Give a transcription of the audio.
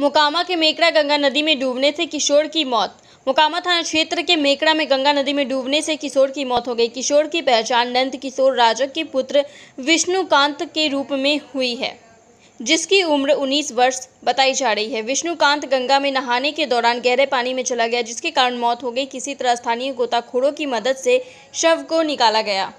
मोकामा के मेकरा गंगा नदी में डूबने से किशोर की मौत मोकामा थाना क्षेत्र के मेकड़ा में गंगा नदी में डूबने से किशोर की मौत हो गई किशोर की पहचान नंद किशोर राजक के पुत्र विष्णुकांत के रूप में हुई है जिसकी उम्र 19 वर्ष बताई जा रही है विष्णुकांत गंगा में नहाने के दौरान गहरे पानी में चला गया जिसके कारण मौत हो गई किसी तरह स्थानीय गोताखोरों की मदद से शव को निकाला गया